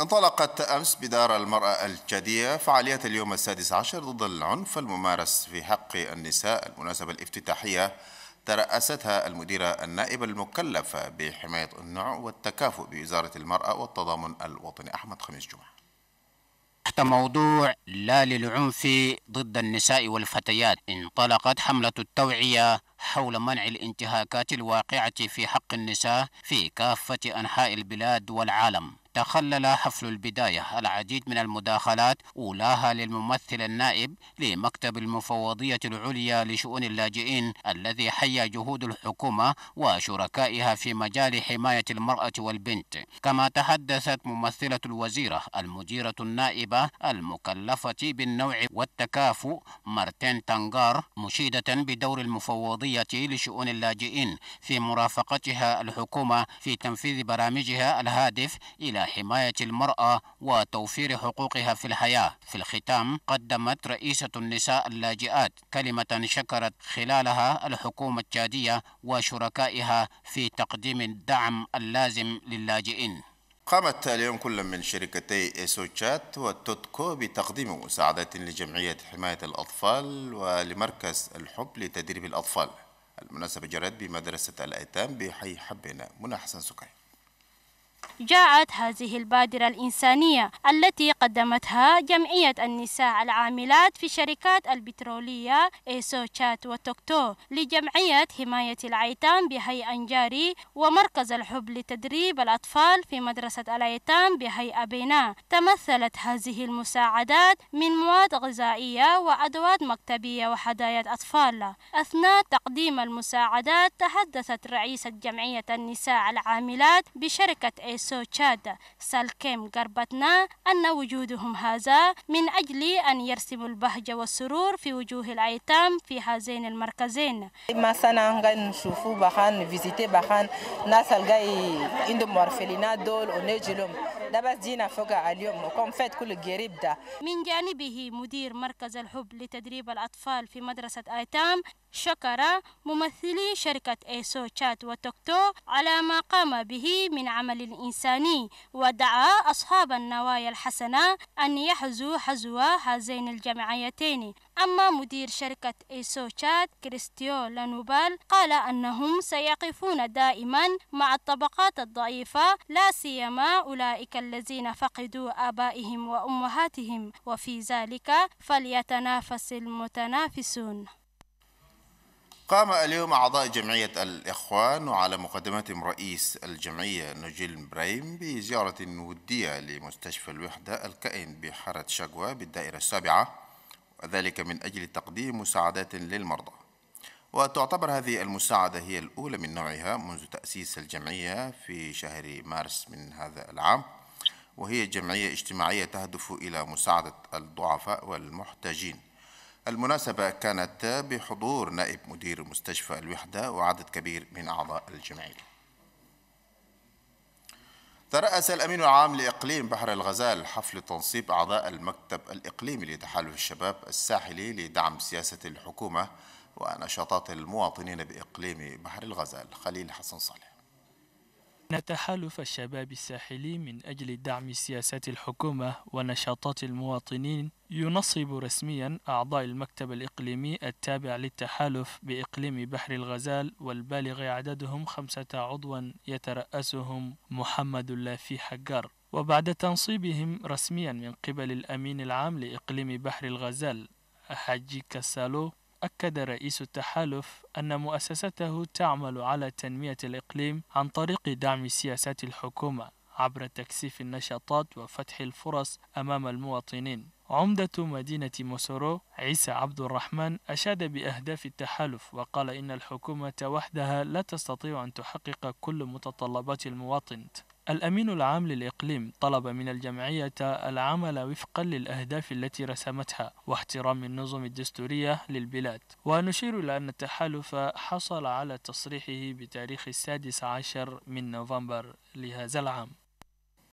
انطلقت أمس بدار المرأة الجدية فعاليات اليوم السادس عشر ضد العنف الممارس في حق النساء المناسبة الافتتاحية ترأستها المديرة النائبة المكلفة بحماية النوع والتكافؤ بوزارة المرأة والتضامن الوطني أحمد خميس جمعة تحت موضوع لا للعنف ضد النساء والفتيات انطلقت حملة التوعية حول منع الانتهاكات الواقعة في حق النساء في كافة أنحاء البلاد والعالم تخلل حفل البداية العديد من المداخلات أولاها للممثل النائب لمكتب المفوضية العليا لشؤون اللاجئين الذي حيا جهود الحكومة وشركائها في مجال حماية المرأة والبنت كما تحدثت ممثلة الوزيرة المديرة النائبة المكلفة بالنوع والتكافؤ مارتين تانغار مشيدة بدور المفوضية لشؤون اللاجئين في مرافقتها الحكومة في تنفيذ برامجها الهادف إلى حماية المرأة وتوفير حقوقها في الحياة في الختام قدمت رئيسة النساء اللاجئات كلمة شكرت خلالها الحكومة التشادية وشركائها في تقديم الدعم اللازم للاجئين قامت اليوم كل من شركتي سوتشات وتوتكو بتقديم مساعدات لجمعية حماية الأطفال ولمركز الحب لتدريب الأطفال المناسبة جرت بمدرسة الأيتام بحي حبنا منى حسن سكاي جاءت هذه البادرة الإنسانية التي قدمتها جمعية النساء العاملات في شركات البترولية إيسو تشات وتوكتو لجمعية حماية الأيتام بهيئة أنجاري ومركز الحب لتدريب الأطفال في مدرسة الأيتام بهيئة أبينا تمثلت هذه المساعدات من مواد غذائية وأدوات مكتبية وحدايا أطفال أثناء تقديم المساعدات تحدثت رئيسة جمعية النساء العاملات بشركة ee سوتشاد سالكيم قربتنا أن وجودهم هذا من أجل أن يرسموا البهجة والسرور في وجوه الأيتام في هذين المركزين ما سنة نشوفوا بخان فيزيتي بخان ناس الجاي عندهم مورفلينا دول ونجلهم ده بس دينا فوق اليوم وكم فات كل الجريب ده من جانبه مدير مركز الحب لتدريب الأطفال في مدرسة أيتام شكر ممثلي شركة إيسو تشات وتوكتو على ما قام به من عمل إنساني ودعا أصحاب النوايا الحسنة أن يحزوا حزو هذين الجمعيتين أما مدير شركة إيسو تشات كريستيو لانوبال قال أنهم سيقفون دائما مع الطبقات الضعيفة لا سيما أولئك الذين فقدوا آبائهم وأمهاتهم وفي ذلك فليتنافس المتنافسون قام اليوم أعضاء جمعية الإخوان وعلى مقدمتهم رئيس الجمعية نجيل بريم بزيارة ودية لمستشفى الوحدة الكائن بحارة شقوى بالدائرة السابعة وذلك من أجل تقديم مساعدات للمرضى وتعتبر هذه المساعدة هي الأولى من نوعها منذ تأسيس الجمعية في شهر مارس من هذا العام وهي جمعية اجتماعية تهدف إلى مساعدة الضعفاء والمحتاجين المناسبة كانت بحضور نائب مدير مستشفى الوحدة وعدد كبير من أعضاء الجمعية ترأس الأمين العام لإقليم بحر الغزال حفل تنصيب أعضاء المكتب الإقليمي لتحالف الشباب الساحلي لدعم سياسة الحكومة ونشاطات المواطنين بإقليم بحر الغزال خليل حسن صالح إن تحالف الشباب الساحلي من أجل دعم سياسات الحكومة ونشاطات المواطنين ينصب رسميا أعضاء المكتب الإقليمي التابع للتحالف بإقليم بحر الغزال والبالغ عددهم خمسة عضوا يترأسهم محمد اللافي حجار وبعد تنصيبهم رسميا من قبل الأمين العام لإقليم بحر الغزال حجي كسالو أكد رئيس التحالف أن مؤسسته تعمل على تنمية الإقليم عن طريق دعم سياسات الحكومة عبر تكثيف النشاطات وفتح الفرص أمام المواطنين عمدة مدينة موسورو عيسى عبد الرحمن أشاد بأهداف التحالف وقال إن الحكومة وحدها لا تستطيع أن تحقق كل متطلبات المواطن الأمين العام للإقليم طلب من الجمعية العمل وفقا للأهداف التي رسمتها واحترام النظم الدستورية للبلاد ونشير إلى أن التحالف حصل على تصريحه بتاريخ السادس عشر من نوفمبر لهذا العام